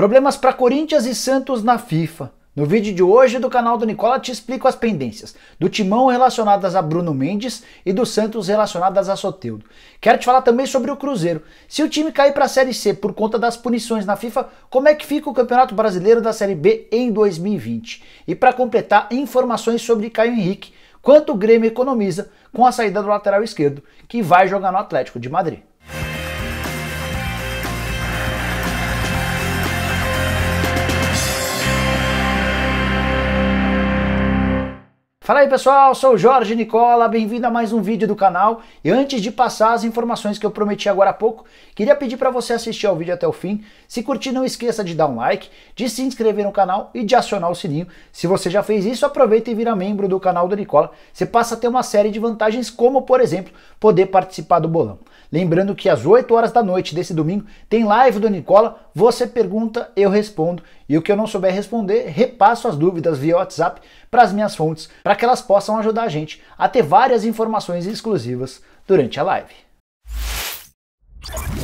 Problemas para Corinthians e Santos na FIFA. No vídeo de hoje do canal do Nicola te explico as pendências do Timão relacionadas a Bruno Mendes e do Santos relacionadas a Soteudo. Quero te falar também sobre o Cruzeiro. Se o time cair para a Série C por conta das punições na FIFA, como é que fica o Campeonato Brasileiro da Série B em 2020? E para completar, informações sobre Caio Henrique, quanto o Grêmio economiza com a saída do lateral esquerdo, que vai jogar no Atlético de Madrid. Fala aí pessoal, sou o Jorge Nicola, bem-vindo a mais um vídeo do canal. E antes de passar as informações que eu prometi agora há pouco, queria pedir para você assistir ao vídeo até o fim. Se curtir, não esqueça de dar um like, de se inscrever no canal e de acionar o sininho. Se você já fez isso, aproveita e vira membro do canal do Nicola. Você passa a ter uma série de vantagens, como por exemplo, poder participar do bolão. Lembrando que às 8 horas da noite desse domingo tem live do Nicola. Você pergunta, eu respondo. E o que eu não souber responder, repasso as dúvidas via WhatsApp para as minhas fontes, para que elas possam ajudar a gente a ter várias informações exclusivas durante a live.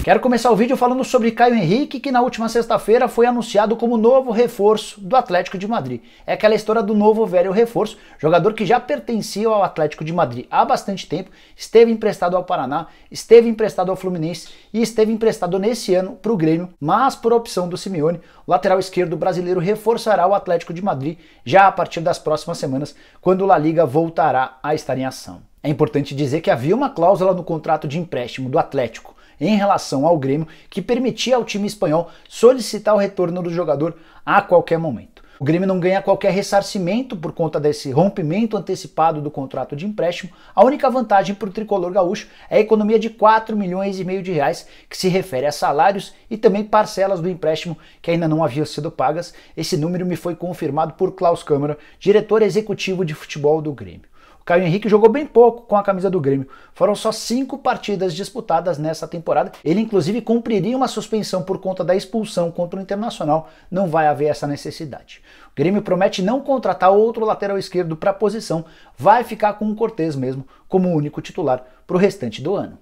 Quero começar o vídeo falando sobre Caio Henrique, que na última sexta-feira foi anunciado como novo reforço do Atlético de Madrid. É aquela história do novo velho reforço, jogador que já pertencia ao Atlético de Madrid há bastante tempo, esteve emprestado ao Paraná, esteve emprestado ao Fluminense e esteve emprestado nesse ano para o Grêmio, mas por opção do Simeone, o lateral esquerdo brasileiro reforçará o Atlético de Madrid já a partir das próximas semanas, quando La Liga voltará a estar em ação. É importante dizer que havia uma cláusula no contrato de empréstimo do Atlético em relação ao Grêmio, que permitia ao time espanhol solicitar o retorno do jogador a qualquer momento. O Grêmio não ganha qualquer ressarcimento por conta desse rompimento antecipado do contrato de empréstimo. A única vantagem para o tricolor gaúcho é a economia de 4 milhões e meio de reais, que se refere a salários e também parcelas do empréstimo que ainda não haviam sido pagas. Esse número me foi confirmado por Klaus Câmara, diretor executivo de futebol do Grêmio. Caio Henrique jogou bem pouco com a camisa do Grêmio. Foram só cinco partidas disputadas nessa temporada. Ele, inclusive, cumpriria uma suspensão por conta da expulsão contra o Internacional. Não vai haver essa necessidade. O Grêmio promete não contratar outro lateral esquerdo para a posição. Vai ficar com o Cortez mesmo, como único titular para o restante do ano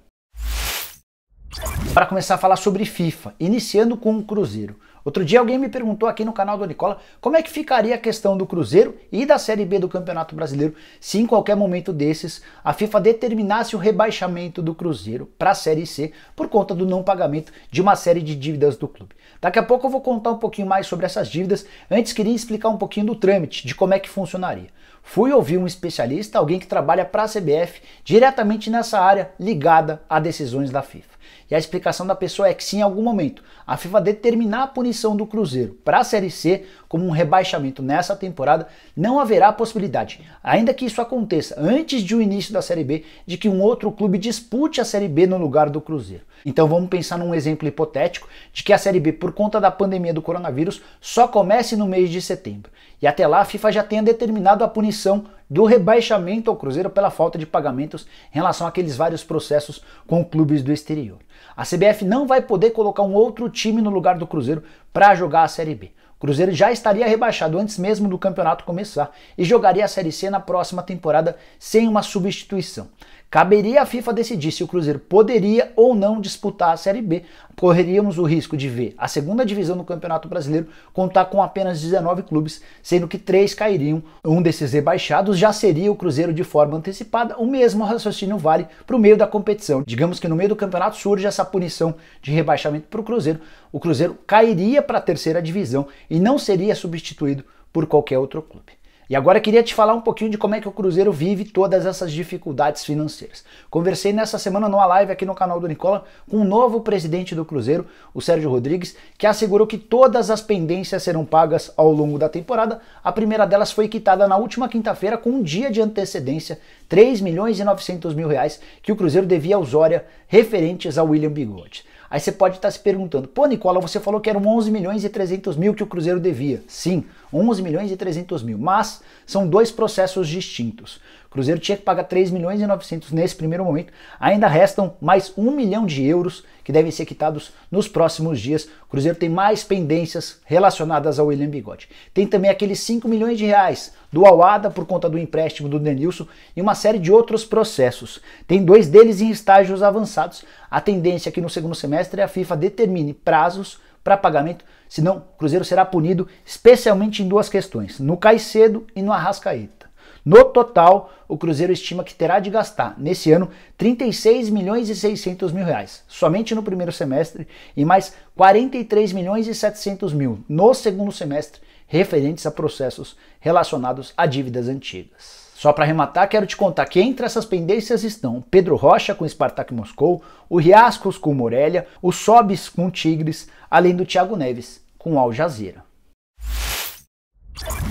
para começar a falar sobre FIFA, iniciando com o Cruzeiro. Outro dia alguém me perguntou aqui no canal do Nicola como é que ficaria a questão do Cruzeiro e da Série B do Campeonato Brasileiro se em qualquer momento desses a FIFA determinasse o rebaixamento do Cruzeiro para a Série C por conta do não pagamento de uma série de dívidas do clube. Daqui a pouco eu vou contar um pouquinho mais sobre essas dívidas, antes queria explicar um pouquinho do trâmite, de como é que funcionaria. Fui ouvir um especialista, alguém que trabalha para a CBF diretamente nessa área ligada a decisões da FIFA. E a explicação da pessoa é que, se em algum momento a FIFA determinar a punição do Cruzeiro para a Série C, como um rebaixamento nessa temporada, não haverá possibilidade, ainda que isso aconteça antes de o início da Série B, de que um outro clube dispute a Série B no lugar do Cruzeiro. Então vamos pensar num exemplo hipotético de que a Série B, por conta da pandemia do coronavírus, só comece no mês de setembro. E até lá a FIFA já tenha determinado a punição do rebaixamento ao Cruzeiro pela falta de pagamentos em relação àqueles vários processos com clubes do exterior. A CBF não vai poder colocar um outro time no lugar do Cruzeiro para jogar a Série B. Cruzeiro já estaria rebaixado antes mesmo do campeonato começar e jogaria a Série C na próxima temporada sem uma substituição. Caberia à FIFA decidir se o Cruzeiro poderia ou não disputar a Série B. Correríamos o risco de ver a segunda divisão do Campeonato Brasileiro contar com apenas 19 clubes, sendo que três cairiam. Um desses rebaixados já seria o Cruzeiro de forma antecipada. O mesmo raciocínio vale para o meio da competição. Digamos que no meio do campeonato surge essa punição de rebaixamento para o Cruzeiro. O Cruzeiro cairia para a terceira divisão e não seria substituído por qualquer outro clube. E agora queria te falar um pouquinho de como é que o Cruzeiro vive todas essas dificuldades financeiras. Conversei nessa semana numa live aqui no canal do Nicola com o um novo presidente do Cruzeiro, o Sérgio Rodrigues, que assegurou que todas as pendências serão pagas ao longo da temporada. A primeira delas foi quitada na última quinta-feira com um dia de antecedência, 3 milhões e 900 mil reais que o Cruzeiro devia ao Zória referentes a William Bigode. Aí você pode estar se perguntando, pô Nicola, você falou que eram 11 milhões e 300 mil que o Cruzeiro devia. Sim, 11 milhões e 300 mil, mas são dois processos distintos. O Cruzeiro tinha que pagar 3 milhões e 900 nesse primeiro momento, ainda restam mais 1 milhão de euros que devem ser quitados nos próximos dias. O Cruzeiro tem mais pendências relacionadas ao William Bigode. Tem também aqueles 5 milhões de reais do Awada por conta do empréstimo do Denilson e uma série de outros processos. Tem dois deles em estágios avançados. A tendência é que no segundo semestre a FIFA determine prazos para pagamento, senão o Cruzeiro será punido especialmente em duas questões, no Caicedo e no Arrascaeta. No total, o Cruzeiro estima que terá de gastar nesse ano 36 milhões e 600 mil reais, somente no primeiro semestre, e mais 43 milhões e 700 mil no segundo semestre, referentes a processos relacionados a dívidas antigas. Só para arrematar, quero te contar que entre essas pendências estão Pedro Rocha com o Spartak Moscou, o Riascos com o Morelia, o Sobis com o Tigres, além do Thiago Neves com o Al Jazeera.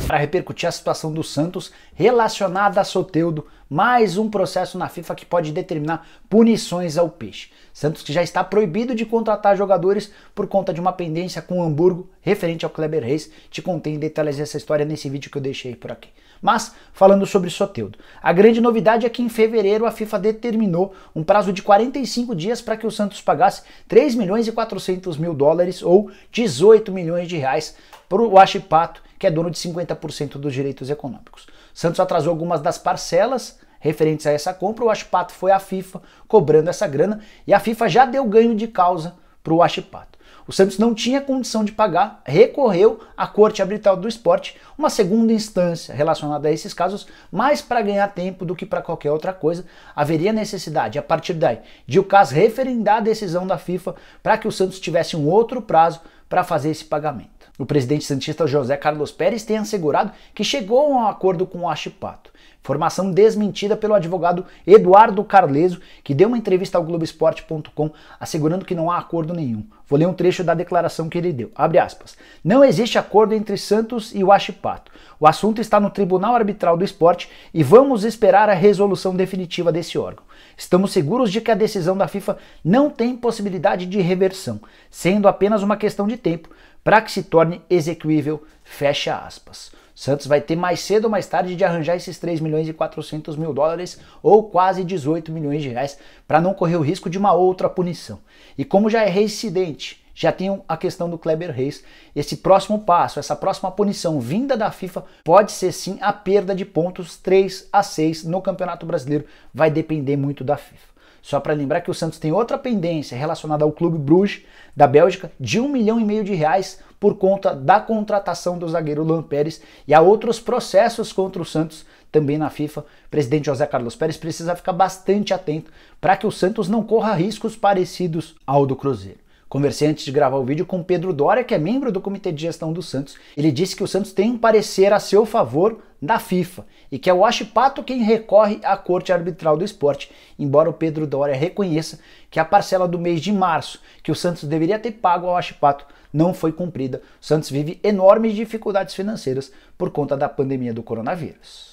Para repercutir a situação do Santos relacionada a Soteudo, mais um processo na FIFA que pode determinar punições ao peixe. Santos que já está proibido de contratar jogadores por conta de uma pendência com o Hamburgo referente ao Kleber Reis. Te contei em detalhes essa história nesse vídeo que eu deixei por aqui. Mas, falando sobre Soteudo, a grande novidade é que em fevereiro a FIFA determinou um prazo de 45 dias para que o Santos pagasse 3 milhões e 400 mil dólares ou 18 milhões de reais para o Achipato, que é dono de 50% dos direitos econômicos. Santos atrasou algumas das parcelas referentes a essa compra, o Ashpato foi a FIFA cobrando essa grana e a FIFA já deu ganho de causa para o Ashpato. O Santos não tinha condição de pagar, recorreu à Corte Arbitral do Esporte, uma segunda instância relacionada a esses casos, mais para ganhar tempo do que para qualquer outra coisa, haveria necessidade, a partir daí, de o CAS referendar a decisão da FIFA para que o Santos tivesse um outro prazo para fazer esse pagamento. O presidente santista José Carlos Pérez tem assegurado que chegou a um acordo com o Achipato. Informação desmentida pelo advogado Eduardo Carleso, que deu uma entrevista ao Globoesporte.com assegurando que não há acordo nenhum. Vou ler um trecho da declaração que ele deu. Abre aspas. Não existe acordo entre Santos e o Achipato. O assunto está no Tribunal Arbitral do Esporte e vamos esperar a resolução definitiva desse órgão. Estamos seguros de que a decisão da FIFA não tem possibilidade de reversão, sendo apenas uma questão de tempo, para que se torne executível, fecha aspas. Santos vai ter mais cedo ou mais tarde de arranjar esses 3 milhões e 400 mil dólares ou quase 18 milhões de reais para não correr o risco de uma outra punição. E como já é reincidente, já tem a questão do Kleber Reis, esse próximo passo, essa próxima punição vinda da FIFA pode ser sim a perda de pontos 3 a 6 no Campeonato Brasileiro, vai depender muito da FIFA. Só para lembrar que o Santos tem outra pendência relacionada ao Clube Bruges da Bélgica de um milhão e meio de reais por conta da contratação do zagueiro Luan Pérez e há outros processos contra o Santos também na FIFA. O presidente José Carlos Pérez precisa ficar bastante atento para que o Santos não corra riscos parecidos ao do Cruzeiro. Conversei antes de gravar o vídeo com Pedro Doria, que é membro do comitê de gestão do Santos. Ele disse que o Santos tem um parecer a seu favor da FIFA e que é o Pato quem recorre à Corte Arbitral do Esporte, embora o Pedro Doria reconheça que a parcela do mês de março que o Santos deveria ter pago ao Pato não foi cumprida. O Santos vive enormes dificuldades financeiras por conta da pandemia do coronavírus.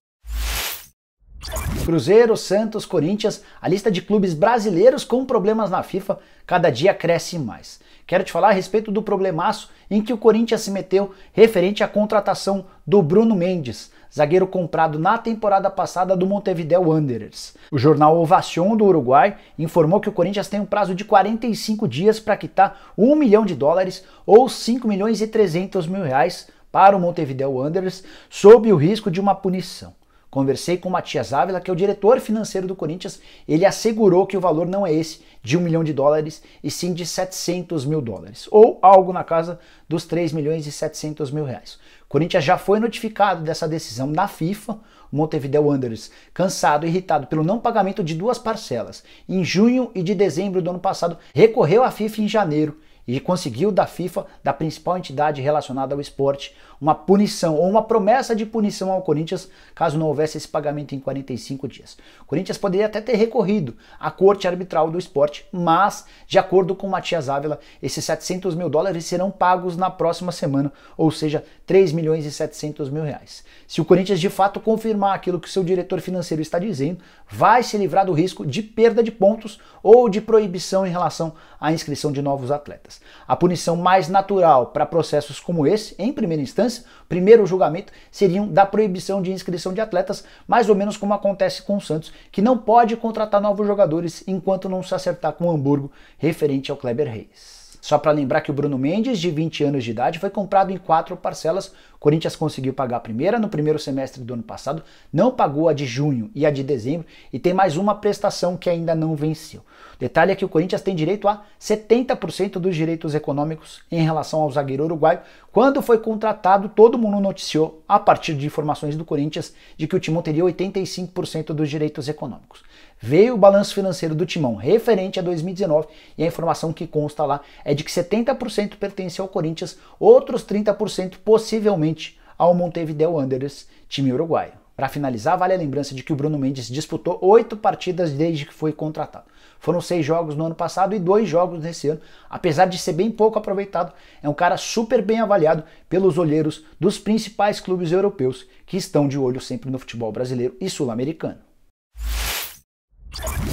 Cruzeiro, Santos, Corinthians, a lista de clubes brasileiros com problemas na FIFA cada dia cresce mais. Quero te falar a respeito do problemaço em que o Corinthians se meteu referente à contratação do Bruno Mendes, zagueiro comprado na temporada passada do Montevideo Wanderers. O jornal Ovacion do Uruguai informou que o Corinthians tem um prazo de 45 dias para quitar 1 milhão de dólares ou 5 milhões e 300 mil reais para o Montevideo Wanderers sob o risco de uma punição. Conversei com o Matias Ávila, que é o diretor financeiro do Corinthians. Ele assegurou que o valor não é esse de 1 milhão de dólares, e sim de 700 mil dólares, ou algo na casa dos 3 milhões e 700 mil reais. O Corinthians já foi notificado dessa decisão na FIFA. Montevideo Wanderers, cansado e irritado pelo não pagamento de duas parcelas em junho e de dezembro do ano passado, recorreu à FIFA em janeiro e conseguiu da FIFA, da principal entidade relacionada ao esporte, uma punição ou uma promessa de punição ao Corinthians caso não houvesse esse pagamento em 45 dias. O Corinthians poderia até ter recorrido à corte arbitral do esporte, mas, de acordo com Matias Ávila, esses 700 mil dólares serão pagos na próxima semana, ou seja, 3 milhões e 700 mil reais. Se o Corinthians de fato confirmar aquilo que seu diretor financeiro está dizendo, vai se livrar do risco de perda de pontos ou de proibição em relação à inscrição de novos atletas. A punição mais natural para processos como esse, em primeira instância, instância, primeiro julgamento, seriam da proibição de inscrição de atletas, mais ou menos como acontece com o Santos, que não pode contratar novos jogadores enquanto não se acertar com o Hamburgo referente ao Kleber Reis. Só para lembrar que o Bruno Mendes, de 20 anos de idade, foi comprado em quatro parcelas. O Corinthians conseguiu pagar a primeira no primeiro semestre do ano passado, não pagou a de junho e a de dezembro e tem mais uma prestação que ainda não venceu. detalhe é que o Corinthians tem direito a 70% dos direitos econômicos em relação ao zagueiro uruguaio. Quando foi contratado, todo mundo noticiou, a partir de informações do Corinthians, de que o Timão teria 85% dos direitos econômicos veio o balanço financeiro do Timão referente a 2019 e a informação que consta lá é de que 70% pertence ao Corinthians, outros 30% possivelmente ao Montevideo Wanderers, time uruguaio. Para finalizar, vale a lembrança de que o Bruno Mendes disputou oito partidas desde que foi contratado. Foram seis jogos no ano passado e dois jogos nesse ano. Apesar de ser bem pouco aproveitado, é um cara super bem avaliado pelos olheiros dos principais clubes europeus que estão de olho sempre no futebol brasileiro e sul-americano.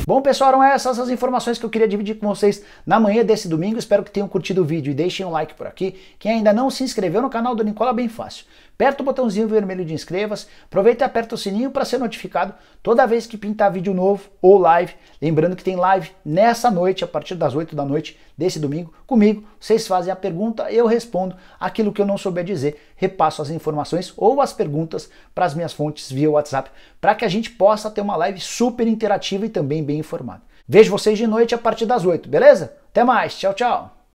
Bom, pessoal, eram essas as informações que eu queria dividir com vocês na manhã desse domingo. Espero que tenham curtido o vídeo e deixem um like por aqui. Quem ainda não se inscreveu no canal do Nicola, bem fácil. Aperta o botãozinho vermelho de inscreva-se, aproveita e aperta o sininho para ser notificado toda vez que pintar vídeo novo ou live. Lembrando que tem live nessa noite, a partir das 8 da noite desse domingo, comigo. Vocês fazem a pergunta, eu respondo aquilo que eu não souber dizer, repasso as informações ou as perguntas para as minhas fontes via WhatsApp, para que a gente possa ter uma live super interativa e também bem informada. Vejo vocês de noite a partir das 8, beleza? Até mais, tchau, tchau!